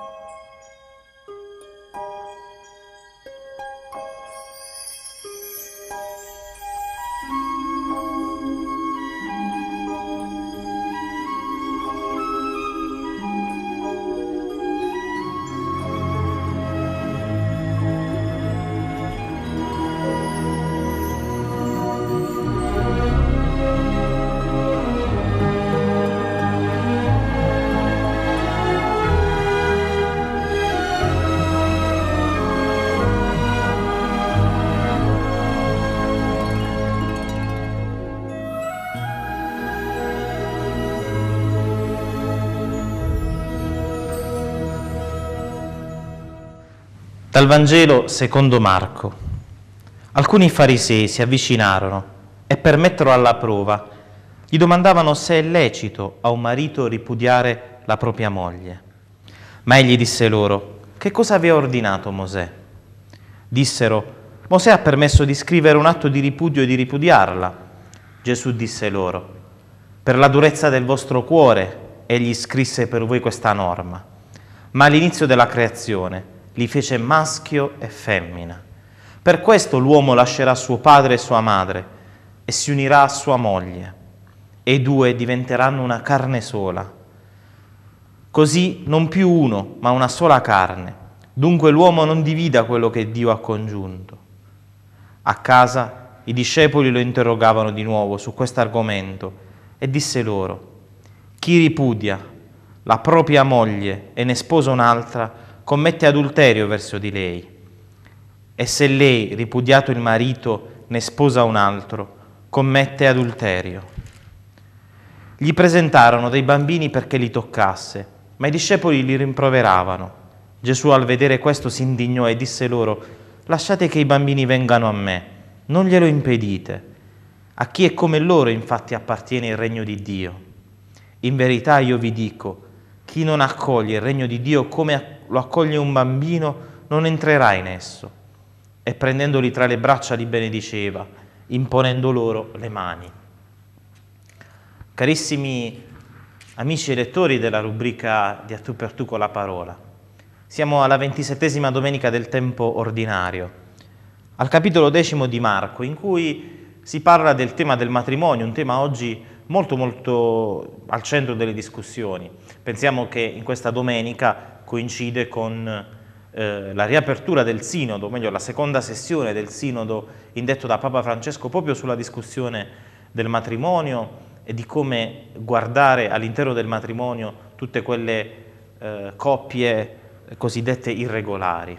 Thank you. Dal Vangelo secondo Marco. Alcuni farisei si avvicinarono e per metterlo alla prova gli domandavano se è lecito a un marito ripudiare la propria moglie. Ma egli disse loro, che cosa aveva ordinato Mosè? Dissero, Mosè ha permesso di scrivere un atto di ripudio e di ripudiarla. Gesù disse loro, per la durezza del vostro cuore egli scrisse per voi questa norma. Ma all'inizio della creazione, li fece maschio e femmina. Per questo l'uomo lascerà suo padre e sua madre e si unirà a sua moglie, e i due diventeranno una carne sola. Così non più uno, ma una sola carne. Dunque l'uomo non divida quello che Dio ha congiunto. A casa i discepoli lo interrogavano di nuovo su questo argomento e disse loro, chi ripudia la propria moglie e ne sposa un'altra, commette adulterio verso di lei. E se lei, ripudiato il marito, ne sposa un altro, commette adulterio. Gli presentarono dei bambini perché li toccasse, ma i discepoli li rimproveravano. Gesù al vedere questo si indignò e disse loro, lasciate che i bambini vengano a me, non glielo impedite. A chi è come loro infatti appartiene il regno di Dio. In verità io vi dico, chi non accoglie il regno di Dio come lo accoglie un bambino non entrerà in esso. E prendendoli tra le braccia li benediceva, imponendo loro le mani. Carissimi amici e lettori della rubrica di A tu per tu con la parola, siamo alla ventisettesima domenica del tempo ordinario, al capitolo decimo di Marco, in cui si parla del tema del matrimonio, un tema oggi molto molto al centro delle discussioni. Pensiamo che in questa domenica coincide con eh, la riapertura del sinodo, o meglio la seconda sessione del sinodo indetto da Papa Francesco proprio sulla discussione del matrimonio e di come guardare all'interno del matrimonio tutte quelle eh, coppie cosiddette irregolari.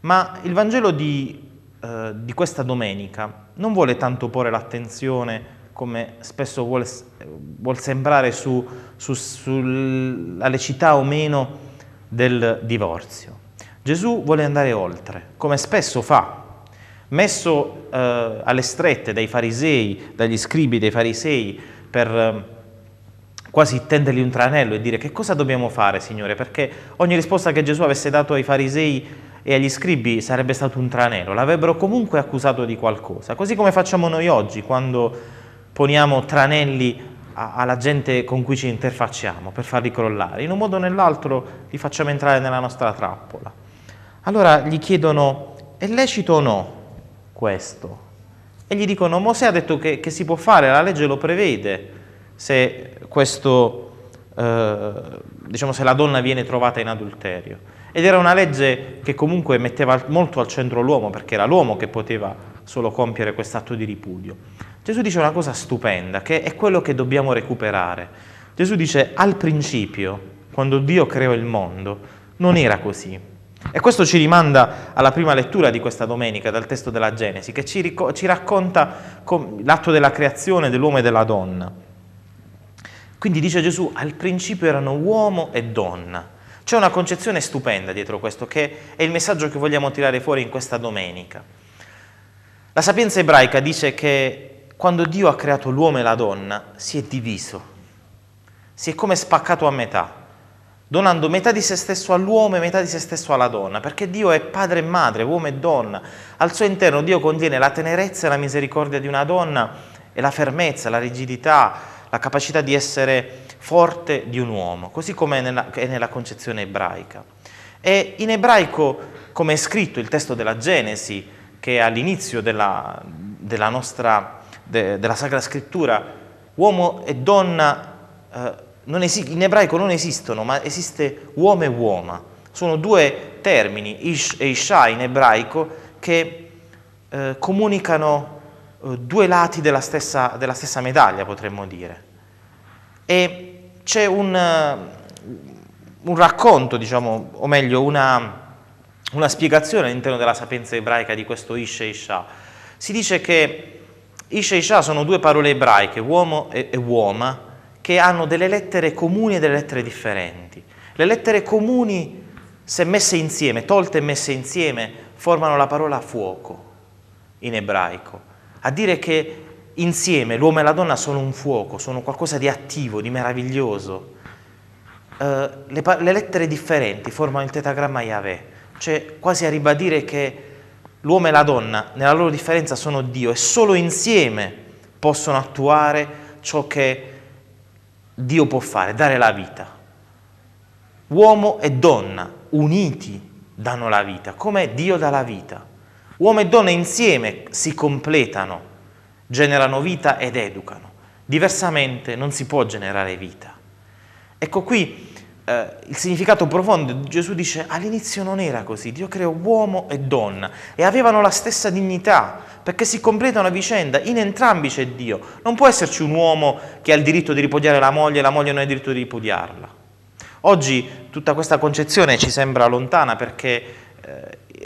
Ma il Vangelo di, eh, di questa domenica non vuole tanto porre l'attenzione come spesso vuol, vuol sembrare, su, su, sulla lecità o meno del divorzio. Gesù vuole andare oltre, come spesso fa, messo eh, alle strette dai farisei, dagli scribi dei farisei, per eh, quasi tendergli un tranello e dire che cosa dobbiamo fare, Signore, perché ogni risposta che Gesù avesse dato ai farisei e agli scribi sarebbe stato un tranello, l'avrebbero comunque accusato di qualcosa, così come facciamo noi oggi quando poniamo tranelli alla gente con cui ci interfacciamo per farli crollare, in un modo o nell'altro li facciamo entrare nella nostra trappola. Allora gli chiedono, è lecito o no questo? E gli dicono, Mosè ha detto che, che si può fare, la legge lo prevede, se, questo, eh, diciamo, se la donna viene trovata in adulterio. Ed era una legge che comunque metteva molto al centro l'uomo, perché era l'uomo che poteva solo compiere quest'atto di ripudio. Gesù dice una cosa stupenda, che è quello che dobbiamo recuperare. Gesù dice al principio, quando Dio creò il mondo, non era così. E questo ci rimanda alla prima lettura di questa domenica dal testo della Genesi, che ci, ric- ci racconta com- l'atto della creazione dell'uomo e della donna. Quindi dice Gesù, al principio erano uomo e donna. C'è una concezione stupenda dietro questo, che è il messaggio che vogliamo tirare fuori in questa domenica. La sapienza ebraica dice che quando Dio ha creato l'uomo e la donna, si è diviso, si è come spaccato a metà, donando metà di se stesso all'uomo e metà di se stesso alla donna, perché Dio è padre e madre, uomo e donna. Al suo interno Dio contiene la tenerezza e la misericordia di una donna e la fermezza, la rigidità, la capacità di essere forte di un uomo, così come è nella, è nella concezione ebraica. E in ebraico, come è scritto il testo della Genesi, che è all'inizio della, della nostra de, della Sacra Scrittura, uomo e donna eh, esi- in ebraico non esistono, ma esiste uomo e uoma. Sono due termini, ish e isha in ebraico, che eh, comunicano eh, due lati della stessa, della stessa, medaglia, potremmo dire. E c'è un, un racconto, diciamo, o meglio, una una spiegazione all'interno della sapienza ebraica di questo Ish e Isha. Si dice che Isha e Isha sono due parole ebraiche, uomo e, e uoma, che hanno delle lettere comuni e delle lettere differenti. Le lettere comuni, se messe insieme, tolte e messe insieme, formano la parola fuoco in ebraico, a dire che insieme l'uomo e la donna sono un fuoco, sono qualcosa di attivo, di meraviglioso. Uh, le, le lettere differenti formano il tetagramma Yahweh, cioè quasi a ribadire che L'uomo e la donna, nella loro differenza, sono Dio e solo insieme possono attuare ciò che Dio può fare, dare la vita. Uomo e donna, uniti, danno la vita, come Dio dà la vita. Uomo e donna insieme si completano, generano vita ed educano. Diversamente non si può generare vita. Ecco qui eh, il significato profondo, Gesù dice all'inizio non era così, Dio creò uomo e donna e avevano la stessa dignità perché si completa una vicenda, in entrambi c'è Dio, non può esserci un uomo che ha il diritto di ripudiare la moglie e la moglie non ha il diritto di ripudiarla. Oggi tutta questa concezione ci sembra lontana perché eh,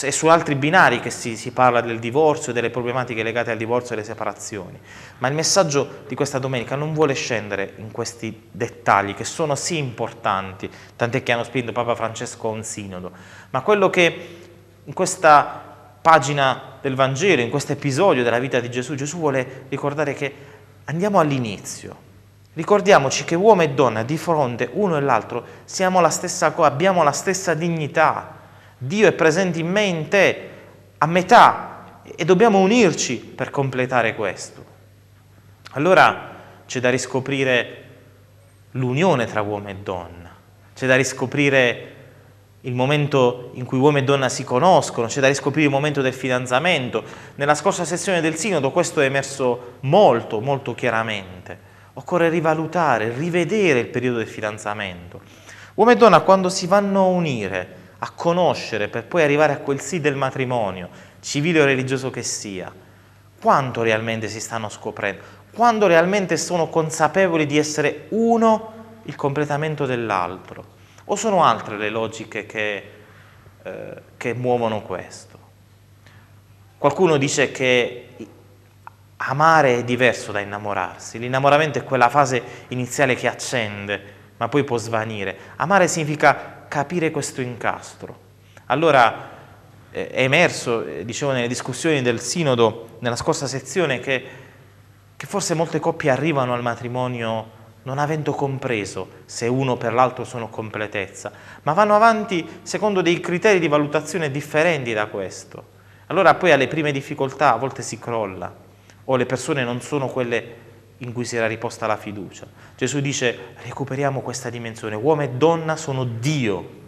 è su altri binari che si, si parla del divorzio, e delle problematiche legate al divorzio e alle separazioni, ma il messaggio di questa domenica non vuole scendere in questi dettagli che sono sì importanti, tant'è che hanno spinto Papa Francesco a un sinodo, ma quello che in questa pagina del Vangelo, in questo episodio della vita di Gesù, Gesù vuole ricordare che andiamo all'inizio, Ricordiamoci che uomo e donna di fronte uno e l'altro siamo la stessa cosa, abbiamo la stessa dignità, Dio è presente in me e in te a metà e dobbiamo unirci per completare questo. Allora c'è da riscoprire l'unione tra uomo e donna, c'è da riscoprire il momento in cui uomo e donna si conoscono, c'è da riscoprire il momento del fidanzamento. Nella scorsa sessione del sinodo questo è emerso molto, molto chiaramente. Occorre rivalutare, rivedere il periodo del fidanzamento. Uomo e donna quando si vanno a unire, a conoscere per poi arrivare a quel sì del matrimonio, civile o religioso che sia, quanto realmente si stanno scoprendo, quando realmente sono consapevoli di essere uno il completamento dell'altro. O sono altre le logiche che, eh, che muovono questo? Qualcuno dice che amare è diverso da innamorarsi, l'innamoramento è quella fase iniziale che accende, ma poi può svanire. Amare significa capire questo incastro. Allora eh, è emerso, eh, dicevo nelle discussioni del sinodo nella scorsa sezione, che, che forse molte coppie arrivano al matrimonio non avendo compreso se uno per l'altro sono completezza, ma vanno avanti secondo dei criteri di valutazione differenti da questo. Allora poi alle prime difficoltà a volte si crolla o le persone non sono quelle in cui si era riposta la fiducia. Gesù dice, recuperiamo questa dimensione, uomo e donna sono Dio,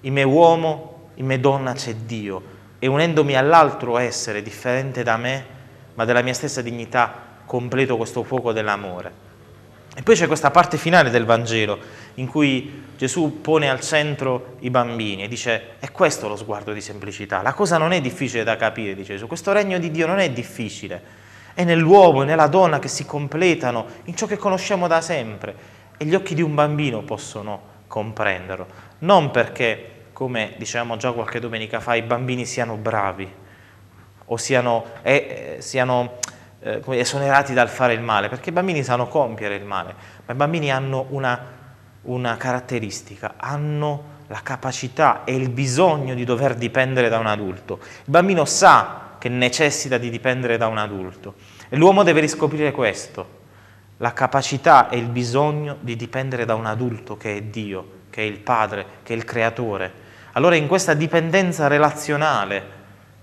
in me uomo, in me donna c'è Dio e unendomi all'altro essere differente da me, ma della mia stessa dignità, completo questo fuoco dell'amore. E poi c'è questa parte finale del Vangelo in cui Gesù pone al centro i bambini e dice è questo lo sguardo di semplicità, la cosa non è difficile da capire, dice Gesù, questo regno di Dio non è difficile è nell'uomo e nella donna che si completano in ciò che conosciamo da sempre e gli occhi di un bambino possono comprenderlo. Non perché, come dicevamo già qualche domenica fa, i bambini siano bravi o siano, eh, eh siano eh, esonerati dal fare il male, perché i bambini sanno compiere il male, ma i bambini hanno una, una caratteristica, hanno la capacità e il bisogno di dover dipendere da un adulto. Il bambino sa che necessita di dipendere da un adulto. E l'uomo deve riscoprire questo, la capacità e il bisogno di dipendere da un adulto che è Dio, che è il Padre, che è il Creatore. Allora in questa dipendenza relazionale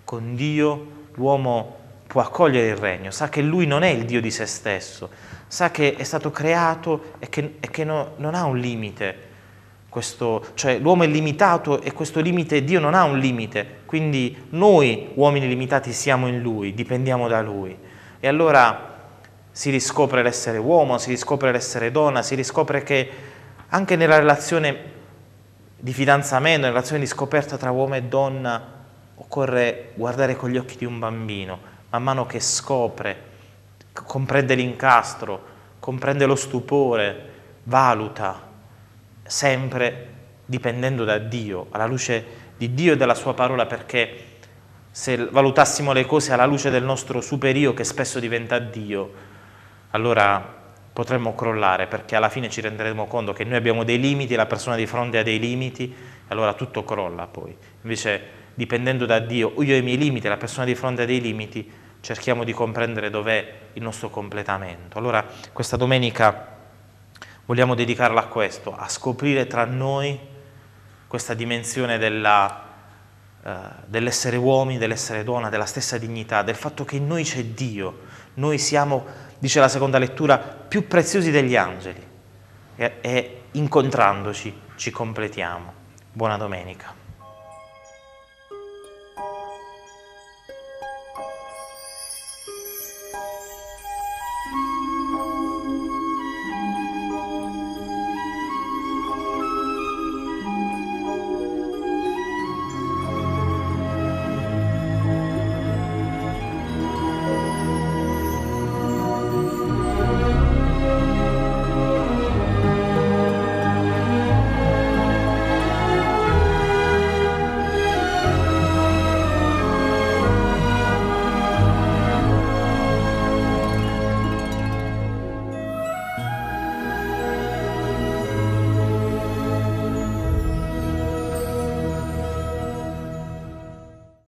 con Dio l'uomo può accogliere il regno, sa che lui non è il Dio di se stesso, sa che è stato creato e che, e che no, non ha un limite questo, cioè l'uomo è limitato e questo limite, Dio non ha un limite, quindi noi uomini limitati siamo in Lui, dipendiamo da Lui. E allora si riscopre l'essere uomo, si riscopre l'essere donna, si riscopre che anche nella relazione di fidanzamento, nella relazione di scoperta tra uomo e donna, occorre guardare con gli occhi di un bambino, man mano che scopre, comprende l'incastro, comprende lo stupore, valuta sempre dipendendo da Dio, alla luce di Dio e della sua parola, perché se valutassimo le cose alla luce del nostro superio che spesso diventa Dio, allora potremmo crollare perché alla fine ci renderemo conto che noi abbiamo dei limiti, la persona di fronte ha dei limiti, e allora tutto crolla poi. Invece dipendendo da Dio, io ho i miei limiti, la persona di fronte ha dei limiti, cerchiamo di comprendere dov'è il nostro completamento. Allora questa domenica vogliamo dedicarla a questo, a scoprire tra noi questa dimensione eh, dell'essere eh, dell uomini, dell'essere donna, della stessa dignità, del fatto che in noi c'è Dio, noi siamo, dice la seconda lettura, più preziosi degli angeli e, e incontrandoci ci completiamo. Buona domenica.